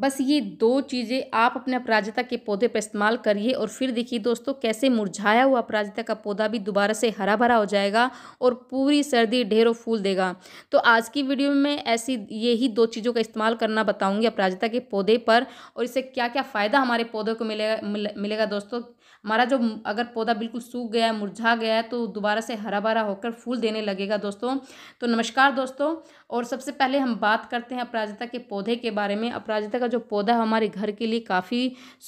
बस ये दो चीज़ें आप अपने अपराजिता के पौधे पर इस्तेमाल करिए और फिर देखिए दोस्तों कैसे मुरझाया हुआ अपराजिता का पौधा भी दोबारा से हरा भरा हो जाएगा और पूरी सर्दी ढेरों फूल देगा तो आज की वीडियो में ऐसी यही दो चीज़ों का इस्तेमाल करना बताऊँगी अपराजिता के पौधे पर और इससे क्या क्या फ़ायदा हमारे पौधों को मिलेगा मिलेगा दोस्तों हमारा जो अगर पौधा बिल्कुल सूख गया है मुरझा गया है तो दोबारा से हरा भरा होकर फूल देने लगेगा दोस्तों तो नमस्कार दोस्तों और सबसे पहले हम बात करते हैं अपराजिता के पौधे के बारे में अपराजिता का जो पौधा हमारे घर के लिए काफ़ी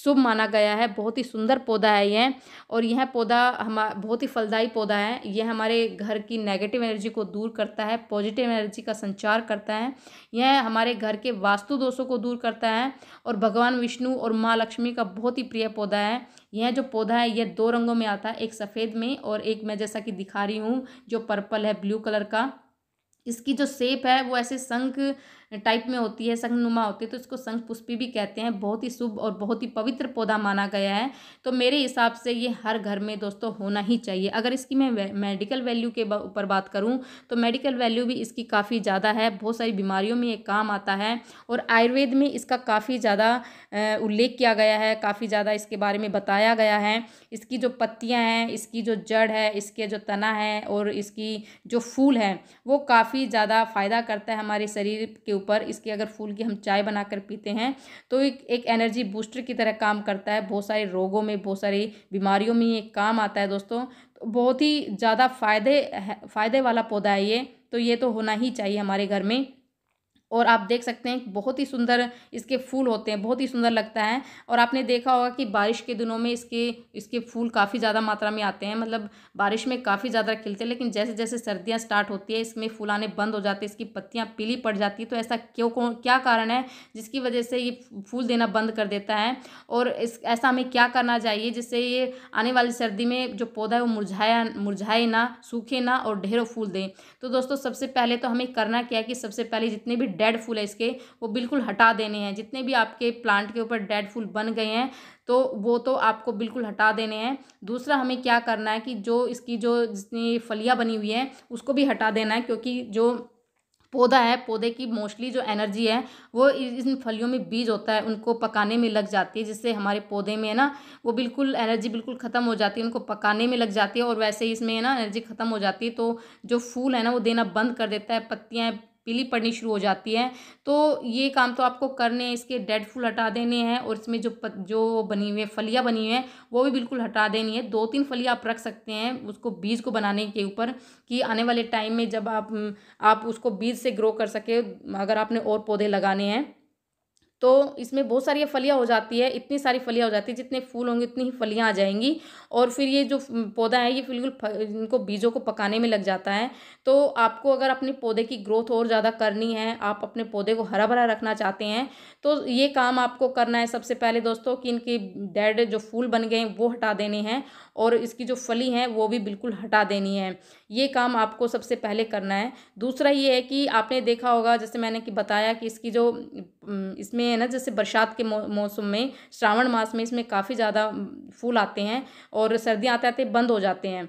शुभ माना गया है बहुत ही सुंदर पौधा है यह और यह पौधा हम बहुत ही फलदायी पौधा है यह हमारे घर की नेगेटिव एनर्जी को दूर करता है पॉजिटिव एनर्जी का संचार करता है यह हमारे घर के वास्तु दोषों को दूर करता है और भगवान विष्णु और माँ लक्ष्मी का बहुत ही प्रिय पौधा है यह जो पौधा है यह दो रंगों में आता है एक सफ़ेद में और एक मैं जैसा कि दिखा रही हूँ जो पर्पल है ब्लू कलर का इसकी जो सेप है वो ऐसे शंख टाइप में होती है संघनुमा होती है तो इसको संग पुष्पी भी कहते हैं बहुत ही शुभ और बहुत ही पवित्र पौधा माना गया है तो मेरे हिसाब से ये हर घर में दोस्तों होना ही चाहिए अगर इसकी मैं मेडिकल वैल्यू के ऊपर बात करूँ तो मेडिकल वैल्यू भी इसकी काफ़ी ज़्यादा है बहुत सारी बीमारियों में ये काम आता है और आयुर्वेद में इसका काफ़ी ज़्यादा उल्लेख किया गया है काफ़ी ज़्यादा इसके बारे में बताया गया है इसकी जो पत्तियाँ हैं इसकी जो जड़ है इसके जो तना है और इसकी जो फूल है वो काफ़ी ज़्यादा फ़ायदा करता है हमारे शरीर के ऊपर इसके अगर फूल की हम चाय बनाकर पीते हैं तो एक एक एनर्जी बूस्टर की तरह काम करता है बहुत सारे रोगों में बहुत सारी बीमारियों में ये काम आता है दोस्तों तो बहुत ही ज़्यादा फ़ायदे फ़ायदे वाला पौधा है ये तो ये तो होना ही चाहिए हमारे घर में और आप देख सकते हैं बहुत ही सुंदर इसके फूल होते हैं बहुत ही सुंदर लगता है और आपने देखा होगा कि बारिश के दिनों में इसके इसके फूल काफ़ी ज़्यादा मात्रा में आते हैं मतलब बारिश में काफ़ी ज़्यादा खिलते हैं लेकिन जैसे जैसे सर्दियाँ स्टार्ट होती है इसमें फूल आने बंद हो जाते हैं इसकी पत्तियाँ पीली पड़ जाती तो ऐसा क्यों कौन क्या कारण है जिसकी वजह से ये फूल देना बंद कर देता है और इस ऐसा हमें क्या करना चाहिए जिससे ये आने वाली सर्दी में जो पौधा है वो मुरझाया मुरझाए ना सूखे ना और ढेरों फूल दें तो दोस्तों सबसे पहले तो हमें करना क्या है कि सबसे पहले जितने भी डेड फूल है इसके वो बिल्कुल हटा देने हैं जितने भी आपके प्लांट के ऊपर डेड फूल बन गए हैं तो वो तो आपको बिल्कुल हटा देने हैं दूसरा हमें क्या करना है कि जो इसकी जो जितनी फलियाँ बनी हुई हैं उसको भी हटा देना है क्योंकि जो पौधा है पौधे की मोस्टली जो एनर्जी है वो इन फलियों में बीज होता है उनको पकाने में लग जाती है जिससे हमारे पौधे में है ना वो बिल्कुल एनर्जी बिल्कुल ख़त्म हो जाती है उनको पकाने में लग जाती है और वैसे ही इसमें है ना एनर्जी ख़त्म हो जाती है तो जो फूल है ना वो देना बंद कर देता है पत्तियाँ पीली पड़नी शुरू हो जाती है तो ये काम तो आपको करने हैं इसके डेड फूल हटा देने हैं और इसमें जो प, जो बनी हुई है फलियाँ बनी हुई हैं वो भी बिल्कुल हटा देनी है दो तीन फलियाँ आप रख सकते हैं उसको बीज को बनाने के ऊपर कि आने वाले टाइम में जब आप आप उसको बीज से ग्रो कर सके अगर आपने और पौधे लगाने हैं तो इसमें बहुत सारी फलियाँ हो जाती है इतनी सारी फलियाँ हो जाती है जितने फूल होंगे उतनी ही फलियाँ आ जाएंगी और फिर ये जो पौधा है ये बिल्कुल इनको बीजों को पकाने में लग जाता है तो आपको अगर अपने पौधे की ग्रोथ और ज़्यादा करनी है आप अपने पौधे को हरा भरा रखना चाहते हैं तो ये काम आपको करना है सबसे पहले दोस्तों कि इनके डेड जो फूल बन गए वो हटा देने हैं और इसकी जो फली हैं वो भी बिल्कुल हटा देनी है ये काम आपको सबसे पहले करना है दूसरा ये है कि आपने देखा होगा जैसे मैंने कि बताया कि इसकी जो इसमें हैं ना जैसे बरसात के मौसम में श्रावण मास में इसमें काफ़ी ज़्यादा फूल आते हैं और सर्दियाँ आते आते बंद हो जाते हैं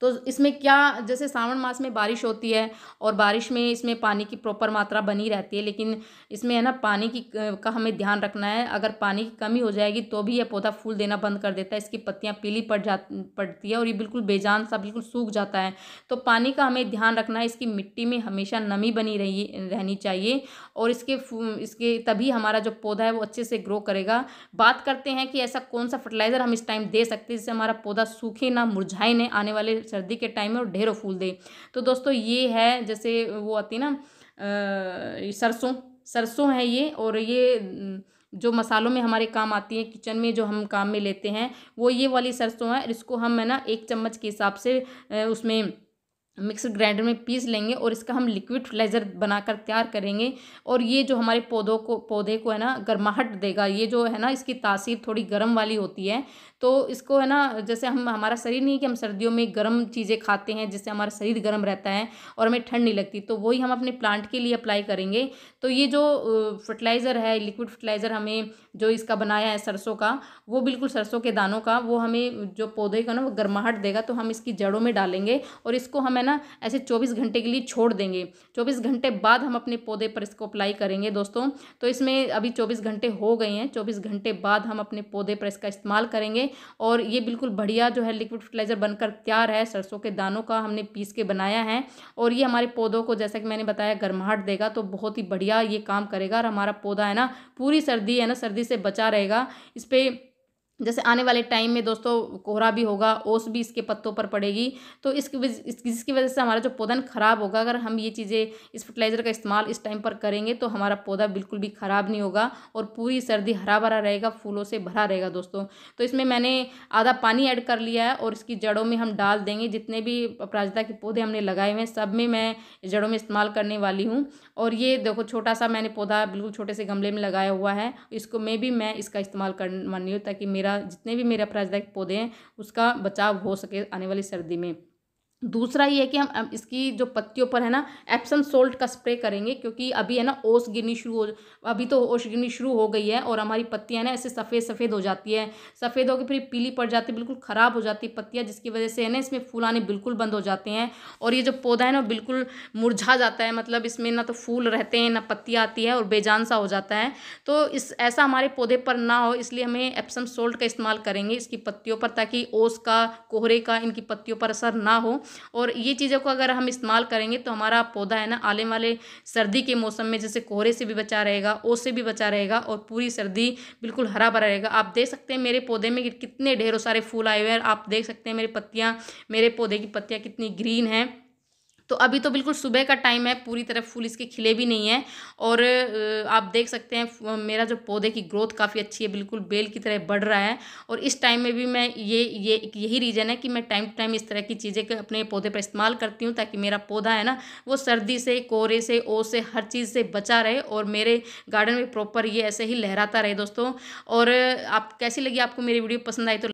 तो इसमें क्या जैसे सावन मास में बारिश होती है और बारिश में इसमें पानी की प्रॉपर मात्रा बनी रहती है लेकिन इसमें है ना पानी की का हमें ध्यान रखना है अगर पानी की कमी हो जाएगी तो भी यह पौधा फूल देना बंद कर देता है इसकी पत्तियाँ पीली पड़ जा पड़ती है और ये बिल्कुल बेजान सा बिल्कुल सूख जाता है तो पानी का हमें ध्यान रखना है इसकी मिट्टी में हमेशा नमी बनी रही रहनी चाहिए और इसके इसके तभी हमारा जो पौधा है वो अच्छे से ग्रो करेगा बात करते हैं कि ऐसा कौन सा फर्टिलाइज़र हम इस टाइम दे सकते हैं जिससे हमारा पौधा सूखे ना मुरझाए ना आने वाले सर्दी के टाइम में और ढेरों फूल दे तो दोस्तों ये है जैसे वो आती ना सरसों सरसों है ये और ये जो मसालों में हमारे काम आती है किचन में जो हम काम में लेते हैं वो ये वाली सरसों है इसको हम है ना एक चम्मच के हिसाब से उसमें मिक्स ग्राइंडर में पीस लेंगे और इसका हम लिक्विड फर्टिलाइज़र बनाकर तैयार करेंगे और ये जो हमारे पौधों को पौधे को है ना गर्माहट देगा ये जो है ना इसकी तासीर थोड़ी गर्म वाली होती है तो इसको है ना जैसे हम हमारा शरीर नहीं कि हम सर्दियों में गर्म चीज़ें खाते हैं जिससे हमारा शरीर गर्म रहता है और हमें ठंड नहीं लगती तो वही हम अपने प्लांट के लिए अप्लाई करेंगे तो ये जो फर्टिलाइज़र है लिक्विड फर्टिलाइज़र हमें जो इसका बनाया है सरसों का वो बिल्कुल सरसों के दानों का वो हमें जो पौधे का ना वो गर्माहट देगा तो हम इसकी जड़ों में डालेंगे और इसको हम है ना ऐसे चौबीस घंटे के लिए छोड़ देंगे चौबीस घंटे बाद हम अपने पौधे पर इसको अप्लाई करेंगे दोस्तों तो इसमें अभी चौबीस घंटे हो गए हैं चौबीस घंटे बाद हम अपने पौधे पर इसका इस्तेमाल करेंगे में और ये बिल्कुल बढ़िया जो है लिक्विड फर्टिलाइज़र बनकर तैयार है सरसों के दानों का हमने पीस के बनाया है और ये हमारे पौधों को जैसा कि मैंने बताया गर्माहट देगा तो बहुत ही बढ़िया ये काम करेगा और हमारा पौधा है ना पूरी सर्दी है ना सर्दी से बचा रहेगा इस पर जैसे आने वाले टाइम में दोस्तों कोहरा भी होगा ओस भी इसके पत्तों पर पड़ेगी तो इसकी जिसकी वजह से हमारा जो पौधन ख़राब होगा अगर हम ये चीज़ें इस फर्टिलाइज़र का इस्तेमाल इस टाइम पर करेंगे तो हमारा पौधा बिल्कुल भी ख़राब नहीं होगा और पूरी सर्दी हरा भरा रहेगा फूलों से भरा रहेगा दोस्तों तो इसमें मैंने आधा पानी ऐड कर लिया है और इसकी जड़ों में हम डाल देंगे जितने भी अपराजिता के पौधे हमने लगाए हुए हैं सब में मैं जड़ों में इस्तेमाल करने वाली हूँ और ये देखो छोटा सा मैंने पौधा बिल्कुल छोटे से गमले में लगाया हुआ है इसको में भी मैं इसका इस्तेमाल कर मान हूँ ताकि मेरा मेरा जितने भी मेरा अपराजदायक पौधे हैं उसका बचाव हो सके आने वाली सर्दी में दूसरा ये है कि हम इसकी जो पत्तियों पर है ना एप्सम सोल्ट का स्प्रे करेंगे क्योंकि अभी है ना ओस गिरनी शुरू हो अभी तो ओस गिरनी शुरू हो गई है और हमारी पत्तियां ना ऐसे सफ़ेद सफ़ेद हो जाती है सफ़ेद होकर फिर पीली पड़ जाती है बिल्कुल ख़राब हो जाती है पत्तियाँ जिसकी वजह से है ना इसमें फूल आने बिल्कुल बंद हो जाते हैं और ये जो पौधा है ना बिल्कुल मुरझा जाता है मतलब इसमें ना तो फूल रहते हैं ना पत्तियाँ आती है और बेजान सा हो जाता है तो इस ऐसा हमारे पौधे पर ना हो इसलिए हमें एप्सम सोल्ट का इस्तेमाल करेंगे इसकी पत्तियों पर ताकि ओस का कोहरे का इनकी पत्तियों पर असर ना हो और ये चीज़ों को अगर हम इस्तेमाल करेंगे तो हमारा पौधा है ना आने वाले सर्दी के मौसम में जैसे कोहरे से भी बचा रहेगा ओस से भी बचा रहेगा और पूरी सर्दी बिल्कुल हरा भरा रहेगा आप देख सकते हैं मेरे पौधे में कितने ढेरों सारे फूल आए हुए हैं आप देख सकते हैं मेरी पत्तियाँ मेरे पौधे की पत्तियाँ कितनी ग्रीन हैं तो अभी तो बिल्कुल सुबह का टाइम है पूरी तरह फूल इसके खिले भी नहीं है और आप देख सकते हैं मेरा जो पौधे की ग्रोथ काफ़ी अच्छी है बिल्कुल बेल की तरह बढ़ रहा है और इस टाइम में भी मैं ये ये यही रीज़न है कि मैं टाइम टू टाइम इस तरह की चीज़ें अपने पौधे पर इस्तेमाल करती हूँ ताकि मेरा पौधा है ना वो सर्दी से कोहरे से ओ से हर चीज़ से बचा रहे और मेरे गार्डन में प्रॉपर ये ऐसे ही लहराता रहे दोस्तों और आप कैसी लगी आपको मेरी वीडियो पसंद आई तो